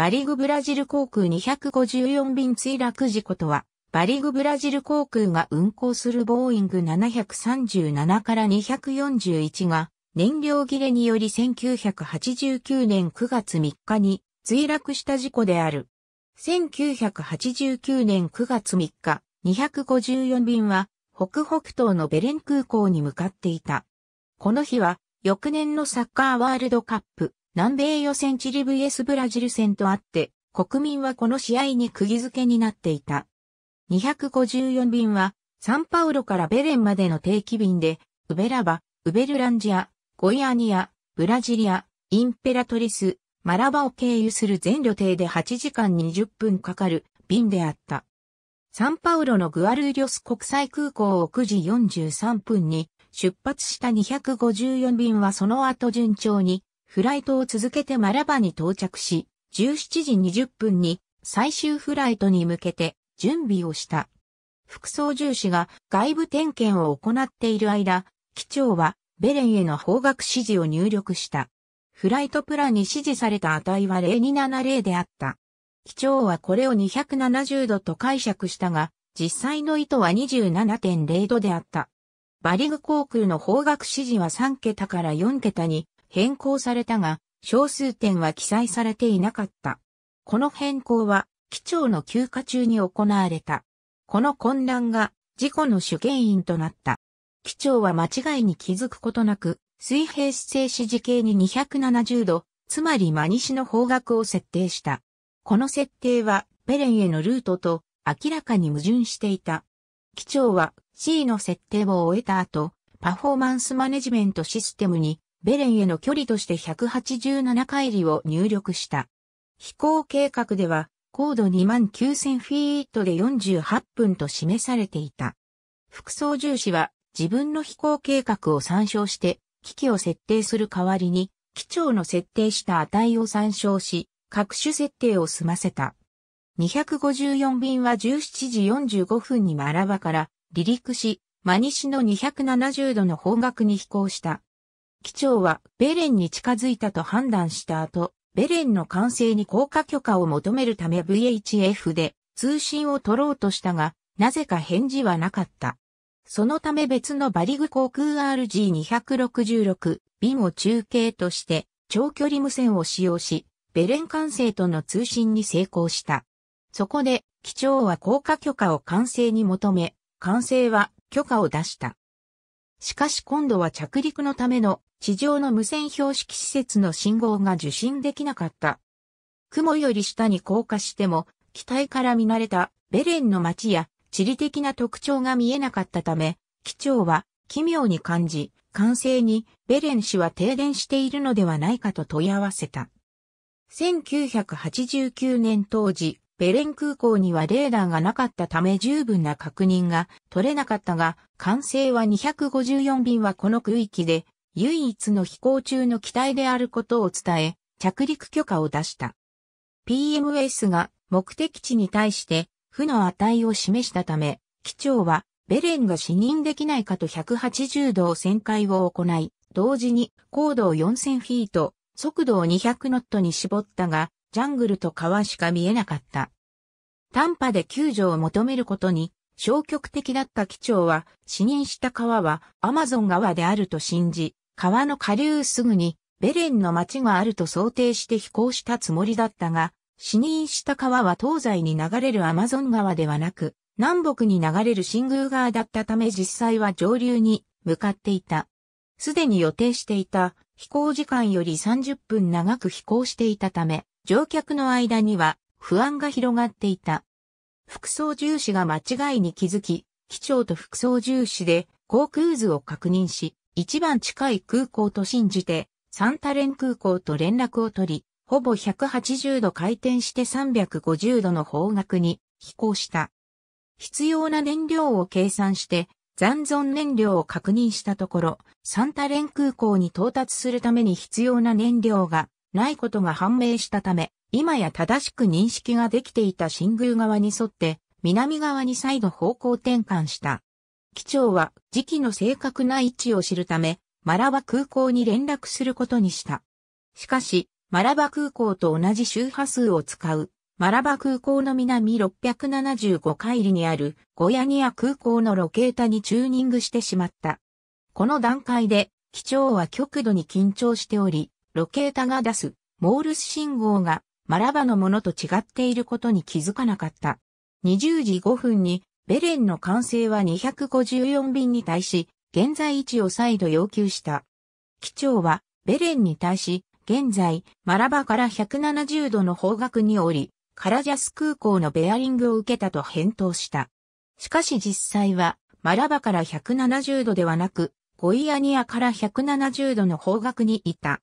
バリグブラジル航空254便墜落事故とは、バリグブラジル航空が運航するボーイング737から241が、燃料切れにより1989年9月3日に墜落した事故である。1989年9月3日、254便は北北東のベレン空港に向かっていた。この日は翌年のサッカーワールドカップ南米予選チリ VS ブラジル戦とあって、国民はこの試合に釘付けになっていた。254便は、サンパウロからベレンまでの定期便で、ウベラバ、ウベルランジア、ゴイアニア、ブラジリア、インペラトリス、マラバを経由する全旅程で8時間20分かかる便であった。サンパウロのグアルリョス国際空港を9時43分に出発した254便はその後順調にフライトを続けてマラバに到着し、17時20分に最終フライトに向けて準備をした。副操縦士が外部点検を行っている間、機長はベレンへの方角指示を入力した。フライトプランに指示された値は0270であった。機長はこれを270度と解釈したが、実際の意図は27.0度であった。バリグ航空の方角指示は3桁から4桁に変更されたが、小数点は記載されていなかった。この変更は、機長の休暇中に行われた。この混乱が事故の主原因となった。機長は間違いに気づくことなく、水平姿勢指示系に270度、つまり真西の方角を設定した。この設定は、ペレンへのルートと明らかに矛盾していた。機長は C の設定を終えた後、パフォーマンスマネジメントシステムにベレンへの距離として187海里を入力した。飛行計画では、高度29000フィートで48分と示されていた。副操縦士は自分の飛行計画を参照して機器を設定する代わりに、機長の設定した値を参照し、各種設定を済ませた。254便は17時45分にマラバから離陸し、マニシの270度の方角に飛行した。機長はベレンに近づいたと判断した後、ベレンの完成に降下許可を求めるため VHF で通信を取ろうとしたが、なぜか返事はなかった。そのため別のバリグ航空 RG266 便を中継として長距離無線を使用し、ベレン管制との通信に成功した。そこで、機長は降下許可を管制に求め、管制は許可を出した。しかし今度は着陸のための地上の無線標識施設の信号が受信できなかった。雲より下に降下しても、機体から見慣れたベレンの街や地理的な特徴が見えなかったため、機長は奇妙に感じ、完成にベレン氏は停電しているのではないかと問い合わせた。1989年当時、ベレン空港にはレーダーがなかったため十分な確認が取れなかったが、完成は254便はこの区域で唯一の飛行中の機体であることを伝え、着陸許可を出した。PMS が目的地に対して負の値を示したため、機長はベレンが死認できないかと180度旋回を行い、同時に高度を4000フィート、速度を200ノットに絞ったが、ジャングルと川しか見えなかった。短波で救助を求めることに消極的だった機長は、死任した川はアマゾン川であると信じ、川の下流すぐにベレンの町があると想定して飛行したつもりだったが、死任した川は東西に流れるアマゾン川ではなく、南北に流れる新宮川だったため実際は上流に向かっていた。すでに予定していた飛行時間より30分長く飛行していたため、乗客の間には不安が広がっていた。副操縦士が間違いに気づき、機長と副操縦士で航空図を確認し、一番近い空港と信じて、サンタレン空港と連絡を取り、ほぼ180度回転して350度の方角に飛行した。必要な燃料を計算して残存燃料を確認したところ、サンタレン空港に到達するために必要な燃料がないことが判明したため、今や正しく認識ができていた新宮側に沿って、南側に再度方向転換した。機長は時期の正確な位置を知るため、マラバ空港に連絡することにした。しかし、マラバ空港と同じ周波数を使う、マラバ空港の南675海里にあるゴヤニア空港のロケータにチューニングしてしまった。この段階で、機長は極度に緊張しており、ロケータが出すモールス信号がマラバのものと違っていることに気づかなかった。20時5分にベレンの完成は254便に対し、現在位置を再度要求した。機長はベレンに対し、現在、マラバから170度の方角に降り、カラジャス空港のベアリングを受けたと返答した。しかし実際は、マラバから170度ではなく、ゴイアニアから170度の方角にいた。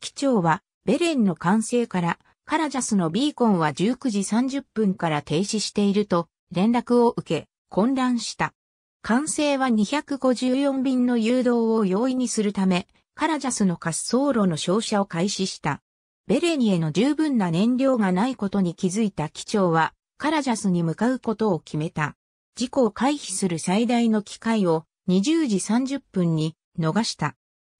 機長は、ベレンの完成からカラジャスのビーコンは19時30分から停止していると連絡を受け、混乱した。完成は254便の誘導を容易にするため、カラジャスの滑走路の照射を開始した。ベレニへの十分な燃料がないことに気づいた機長は、カラジャスに向かうことを決めた。事故を回避する最大の機会を20時30分に逃した。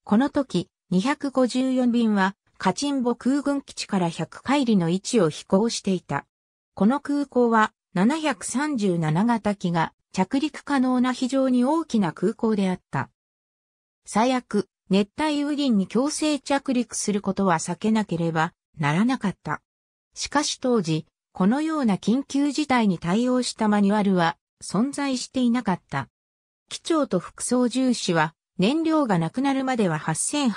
この時、254便はカチンボ空軍基地から100海里の位置を飛行していた。この空港は737型機が着陸可能な非常に大きな空港であった。最悪、熱帯雨林に強制着陸することは避けなければならなかった。しかし当時、このような緊急事態に対応したマニュアルは存在していなかった。機長と副操縦士は燃料がなくなるまでは8800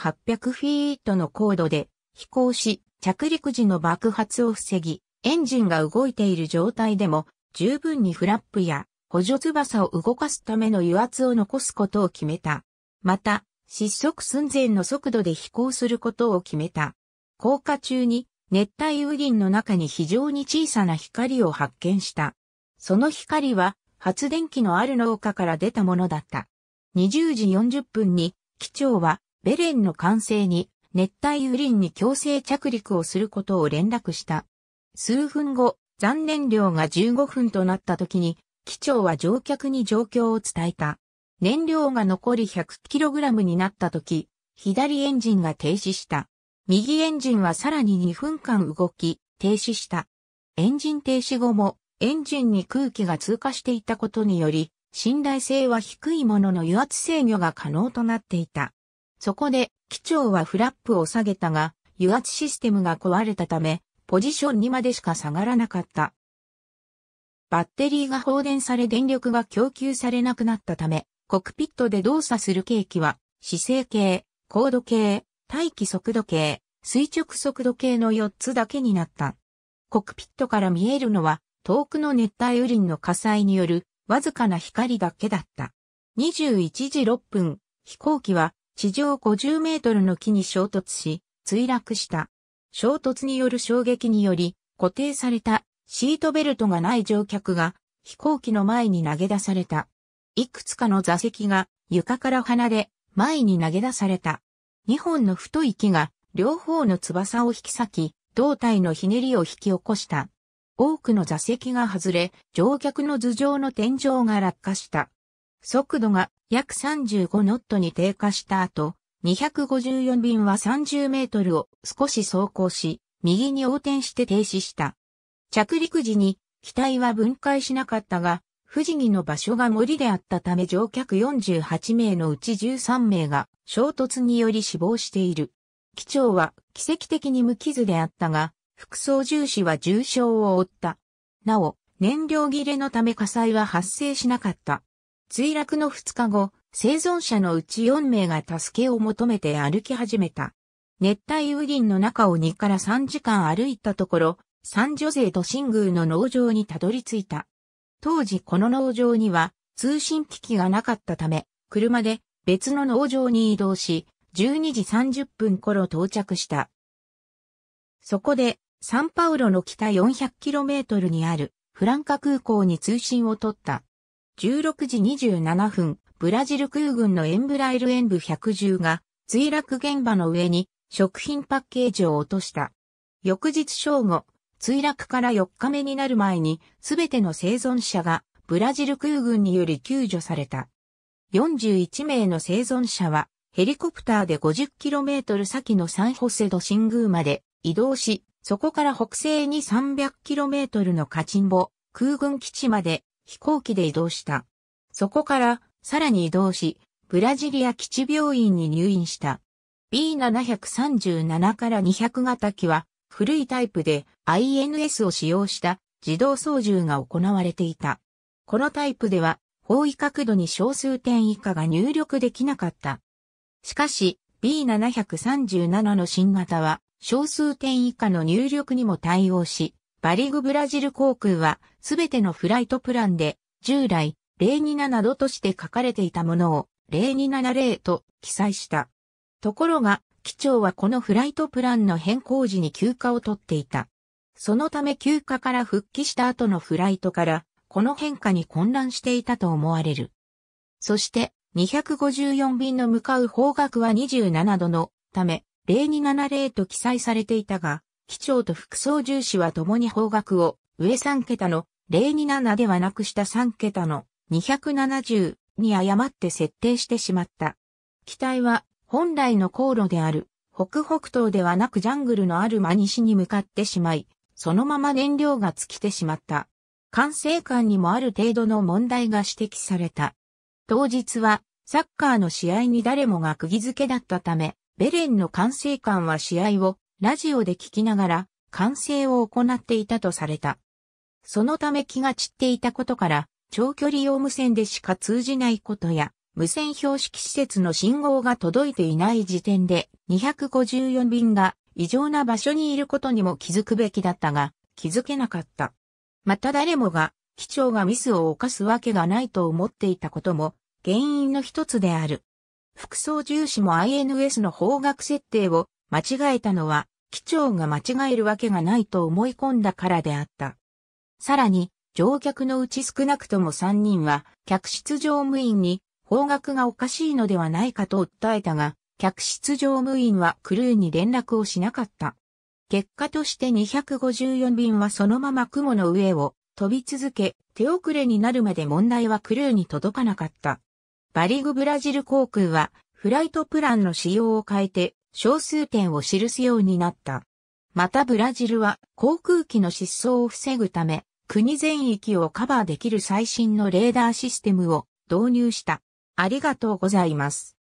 フィートの高度で飛行し、着陸時の爆発を防ぎ、エンジンが動いている状態でも、十分にフラップや補助翼を動かすための油圧を残すことを決めた。また、失速寸前の速度で飛行することを決めた。降下中に熱帯雨林の中に非常に小さな光を発見した。その光は発電機のある農家から出たものだった。20時40分に機長はベレンの完成に熱帯雨林に強制着陸をすることを連絡した。数分後、残念量が15分となった時に、機長は乗客に状況を伝えた。燃料が残り 100kg になった時、左エンジンが停止した。右エンジンはさらに2分間動き、停止した。エンジン停止後も、エンジンに空気が通過していたことにより、信頼性は低いものの油圧制御が可能となっていた。そこで、機長はフラップを下げたが、油圧システムが壊れたため、ポジションにまでしか下がらなかった。バッテリーが放電され電力が供給されなくなったため、コクピットで動作する計器は、姿勢計、高度計、待機速度計、垂直速度計の4つだけになった。コクピットから見えるのは、遠くの熱帯雨林の火災による、わずかな光だけだった。21時6分、飛行機は地上50メートルの木に衝突し、墜落した。衝突による衝撃により、固定されたシートベルトがない乗客が飛行機の前に投げ出された。いくつかの座席が床から離れ前に投げ出された。2本の太い木が両方の翼を引き裂き、胴体のひねりを引き起こした。多くの座席が外れ、乗客の頭上の天井が落下した。速度が約35ノットに低下した後、254便は30メートルを少し走行し、右に横転して停止した。着陸時に機体は分解しなかったが、不士着の場所が森であったため乗客48名のうち13名が衝突により死亡している。機長は奇跡的に無傷であったが、副操縦士は重傷を負った。なお、燃料切れのため火災は発生しなかった。墜落の2日後、生存者のうち4名が助けを求めて歩き始めた。熱帯雨林の中を2から3時間歩いたところ、三女性と新宮の農場にたどり着いた。当時この農場には通信機器がなかったため、車で別の農場に移動し、12時30分頃到着した。そこで、サンパウロの北 400km にあるフランカ空港に通信を取った。16時27分、ブラジル空軍のエンブライル演武110が、墜落現場の上に食品パッケージを落とした。翌日正午、墜落から4日目になる前に、すべての生存者がブラジル空軍により救助された。41名の生存者は、ヘリコプターで 50km 先のサンホセド新宮まで移動し、そこから北西に 300km のカチンボ空軍基地まで飛行機で移動した。そこからさらに移動し、ブラジリア基地病院に入院した。B737 から200型機は古いタイプで INS を使用した自動操縦が行われていた。このタイプでは方位角度に小数点以下が入力できなかった。しかし B737 の新型は小数点以下の入力にも対応し、バリグブラジル航空は、すべてのフライトプランで、従来、027度として書かれていたものを、0270と記載した。ところが、機長はこのフライトプランの変更時に休暇を取っていた。そのため休暇から復帰した後のフライトから、この変化に混乱していたと思われる。そして、254便の向かう方角は27度のため、0270と記載されていたが、機長と副操縦士は共に方角を上3桁の027ではなく下3桁の270に誤って設定してしまった。機体は本来の航路である北北東ではなくジャングルのある真西に向かってしまい、そのまま燃料が尽きてしまった。管制官にもある程度の問題が指摘された。当日はサッカーの試合に誰もが釘付けだったため、ベレンの管制官は試合をラジオで聞きながら、完成を行っていたとされた。そのため気が散っていたことから、長距離用無線でしか通じないことや、無線標識施設の信号が届いていない時点で、254便が異常な場所にいることにも気づくべきだったが、気づけなかった。また誰もが、機長がミスを犯すわけがないと思っていたことも、原因の一つである。服装重視も INS の方角設定を間違えたのは、機長が間違えるわけがないと思い込んだからであった。さらに、乗客のうち少なくとも3人は、客室乗務員に、方角がおかしいのではないかと訴えたが、客室乗務員はクルーに連絡をしなかった。結果として254便はそのまま雲の上を飛び続け、手遅れになるまで問題はクルーに届かなかった。バリグブラジル航空は、フライトプランの仕様を変えて、少数点を記すようになった。またブラジルは航空機の失踪を防ぐため、国全域をカバーできる最新のレーダーシステムを導入した。ありがとうございます。